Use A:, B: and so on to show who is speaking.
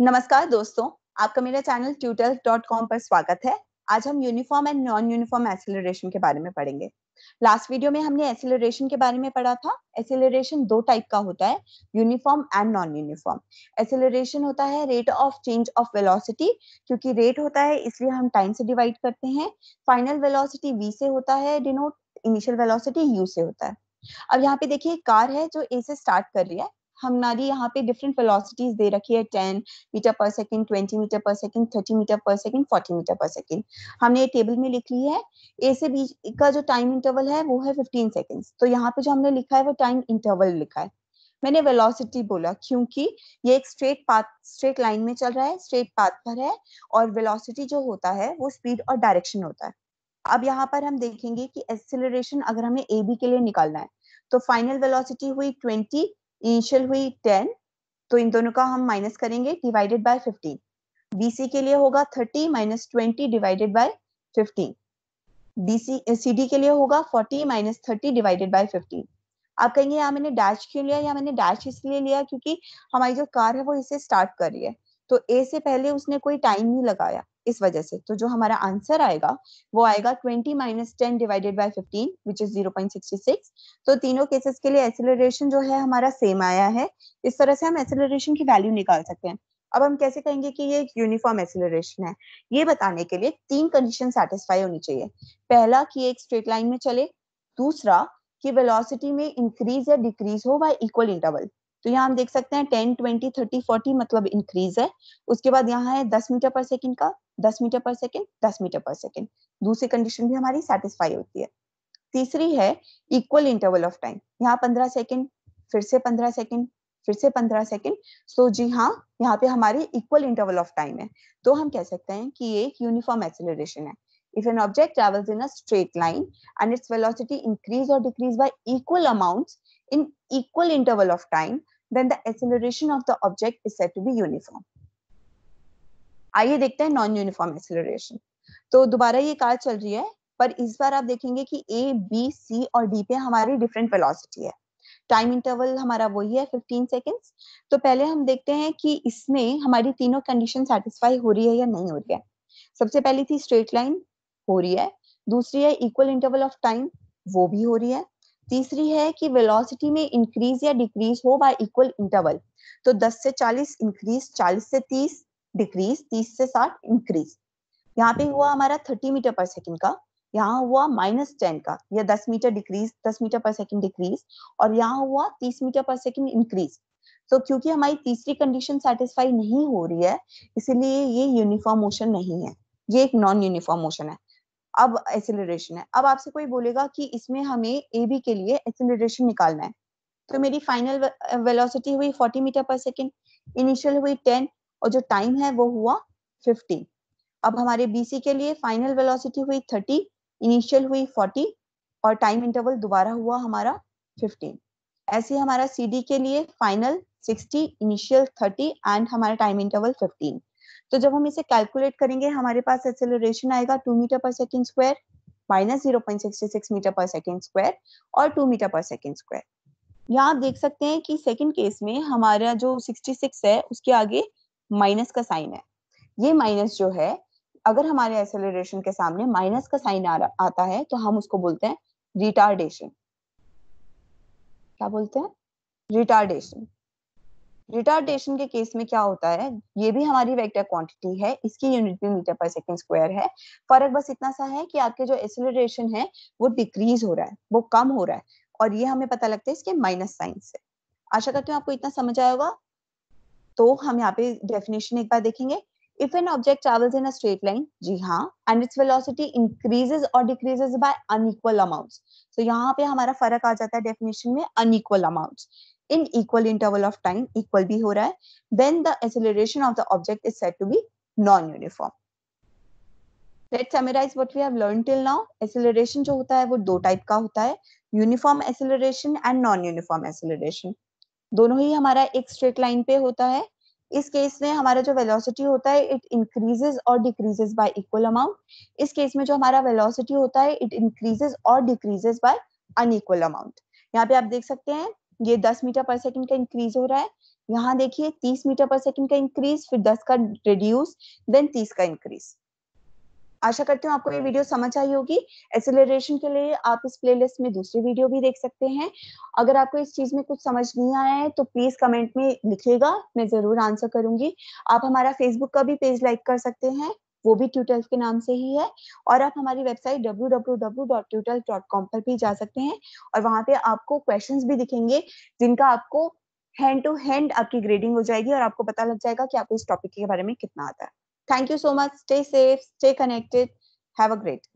A: नमस्कार दोस्तों आपका मेरा चैनल ट्यूटर्स डॉट कॉम पर स्वागत है आज हम uniform and non uniform acceleration के बारे में पढ़ेंगे लास्ट वीडियो में हमने एसिलरेशन के बारे में पढ़ा था एसिलरेशन दो टाइप का होता है uniform and non uniform acceleration होता है rate of change of velocity क्योंकि रेट होता है इसलिए हम टाइम से डिवाइड करते हैं फाइनल वेलोसिटी वी से होता है डिनोट इनिशियल वेलोसिटी यू से होता है अब यहाँ पे देखिए कार है जो ए से स्टार्ट कर रही है हमारी यहाँ पे डिफरेंट वेलोसिटीज दे रखी है ten metre per second twenty metre per second thirty metre per second forty metre per second हमने ये टेबल में लिख ली है ए से बीच का जो टाइम इंटरवल है वो है फिफ्टीन सेकेंड्स तो यहाँ पे जो हमने लिखा है वो टाइम इंटरवल लिखा है मैंने वेलोसिटी बोला क्योंकि ये एक स्ट्रेट पाथ स्ट्रेट लाइन में चल रहा है स्ट्रेट पाथ पर है और वेलोसिटी जो होता है वो स्पीड और डायरेक्शन होता है अब यहाँ पर हम देखेंगे कि एक्सेलरेशन अगर हमें ए बी के लिए निकालना है तो फाइनल वेलोसिटी हुई ट्वेंटी इनिशियल हुई टेन तो इन दोनों का हम माइनस करेंगे डिवाइडेड बाय फिफ्टीन बीसी के लिए होगा thirty minus twenty divided by fifteen BC C के लिए होगा forty minus thirty divided by fifteen आप कहेंगे यहाँ मैंने डैश क्यों लिया या मैंने डैश इसलिए लिया क्योंकि हमारी जो कार है वो इसे स्टार्ट कर रही है तो ए से पहले उसने कोई टाइम नहीं लगाया इस वजह से तो जो हमारा आंसर आएगा वो आएगा twenty minus ten divided by fifteen which is zero point sixty six तो तीनों केसेस के लिए एसिलरेशन जो है हमारा सेम आया है इस तरह से हम एसिलरेशन की वैल्यू निकाल सकते हैं अब हम कैसे कहेंगे कि ये यूनिफॉर्म एसिलरेशन है ये बताने के लिए तीन कंडीशन सेटिस्फाई होनी चाहिए पहला कि एक स्ट्रेट लाइन में चले दूसरा कि वेलोसिटी में इंक्रीज या डिक्रीज हो बाय इक्वल इंटरवल तो यहाँ हम देख सकते हैं टेन ट्वेंटी थर्टी फोर्टी मतलब इंक्रीज है उसके बाद यहाँ है दस मीटर पर सेकंड का 10 metre per second 10 metre per second दूसरी कंडीशन भी हमारी सेटिस्फाई होती है तीसरी है इक्वल इंटरवल ऑफ टाइम यहाँ 15 सेकेंड फिर से 15 सेकेंड फिर से 15 सेकेंड सो जी हाँ यहाँ पे हमारी इक्वल इंटरवल ऑफ टाइम है तो हम कह सकते हैं कि ये एक यूनिफॉर्म एक्सेलरेशन है if an object travels in a straight line and its velocity increase or decrease by equal amounts in equal interval of time then the acceleration of the object is said to be uniform आइए देखते हैं non uniform acceleration तो दोबारा ये car चल रही है पर इस बार आप देखेंगे कि ए बी सी और डी पे हमारी डिफरेंट वेलोसिटी है टाइम इंटरवल हमारा वही है 15 सेकंड्स तो पहले हम देखते हैं कि इसमें हमारी तीनों कंडीशन सेटिस्फाई हो रही है या नहीं हो रही है सबसे पहली थी स्ट्रेट लाइन हो रही है दूसरी है इक्वल इंटरवल ऑफ टाइम वो भी हो रही है तीसरी है कि वेलोसिटी में इंक्रीज या डिक्रीज हो बाय इक्वल इंटरवल तो 10 से 40 इंक्रीज 40 से 30 डिक्रीज तीस से साठ इंक्रीज यहाँ पे हुआ हमारा थर्टी मीटर पर सेकेंड का यहाँ हुआ माइनस टेन का या दस मीटर डिक्रीज दस मीटर पर सेकेंड डिक्रीज और यहाँ हुआ तीस मीटर पर सेकेंड इंक्रीज तो क्योंकि हमारी तीसरी कंडीशन सेटिस्फाई नहीं हो रही है इसीलिए ये यूनिफॉर्म मोशन नहीं है ये एक नॉन यूनिफॉर्म मोशन है अब एक्सिलेशन है अब आपसे कोई बोलेगा कि इसमें हमें ए बी के लिए एक्सिलेशन निकालना है तो मेरी फाइनल वेलोसिटी हुई 40 मीटर पर सेकेंड इनिशियल हुई टेन और जो टाइम है वो हुआ 50 अब हमारे बीसी के लिए फाइनल वेलोसिटी हुई 30 इनिशियल हुई 40 और टाइम इंटरवल दोबारा हुआ हमारा 15 ऐसे हमारा सीडी के लिए फाइनल 60 इनिशियल 30 एंड हमारा टाइम इंटरवल 15 तो जब हम इसे कैलकुलेट करेंगे हमारे पास एक्सेलरेशन आएगा 2 metre per second square minus 0.66 metre per second square और 2 मीटर पर सेकंड स्क्वायर यहां आप देख सकते हैं कि सेकंड केस में हमारा जो 66 है उसके आगे माइनस का साइन है ये माइनस जो है अगर हमारे एक्सेलरेशन के सामने माइनस का साइन आ, आता है तो हम उसको बोलते हैं रिटार्डेशन क्या बोलते हैं रिटार्डेशन रिटार्डेशन के केस में क्या होता है ये भी हमारी वेक्टर क्वांटिटी है इसकी यूनिट भी मीटर पर सेकंड स्क्वायर है फर्क बस इतना सा है कि आपके जो एसिलेशन है वो डिक्रीज हो रहा है वो कम हो रहा है और ये हमें पता लगता है इसके माइनस साइन से आशा करती हूँ आपको इतना समझ आया होगा तो हम यहाँ पे डेफिनेशन एक बार देखेंगे if an object travels in a straight line जी हाँ and its velocity increases or decreases by unequal amounts so यहाँ पे हमारा फर्क आ जाता है definition में unequal amounts in equal interval of time equal भी हो रहा है then the acceleration of the object is said to be non-uniform let's summarize what we have learned till now acceleration जो होता है वो दो type का होता है uniform acceleration and non-uniform acceleration दोनों ही हमारा एक स्ट्रेट लाइन पे होता है इस केस में हमारा जो वेलोसिटी होता है इट इंक्रीजेस और डिक्रीजेस बाय इक्वल अमाउंट इस केस में जो हमारा वेलोसिटी होता है इट इंक्रीजेस और डिक्रीजेस बाय अनइक्वल अमाउंट यहाँ पे आप देख सकते हैं ये 10 मीटर पर सेकंड का इंक्रीज हो रहा है यहाँ देखिए 30 मीटर पर सेकंड का इंक्रीज फिर 10 का रिड्यूस देन 30 का इंक्रीज आशा करती हूँ आपको ये हाँ। वीडियो समझ आई होगी एक्सेलरेशन के लिए आप इस प्लेलिस्ट में दूसरी वीडियो भी देख सकते हैं अगर आपको इस चीज में कुछ समझ नहीं आया है तो प्लीज कमेंट में लिखिएगा मैं जरूर आंसर करूंगी आप हमारा फेसबुक का भी पेज लाइक कर सकते हैं वो भी ट्यूटल के नाम से ही है और आप हमारी वेबसाइट डब्ल्यू पर भी जा सकते हैं और वहां पे आपको क्वेश्चंस भी दिखेंगे जिनका आपको हैंड टू हैंड आपकी ग्रेडिंग हो जाएगी और आपको पता लग जाएगा कि आपको इस टॉपिक के बारे में कितना आता है Thank you so much. Stay safe, stay connected. Have a great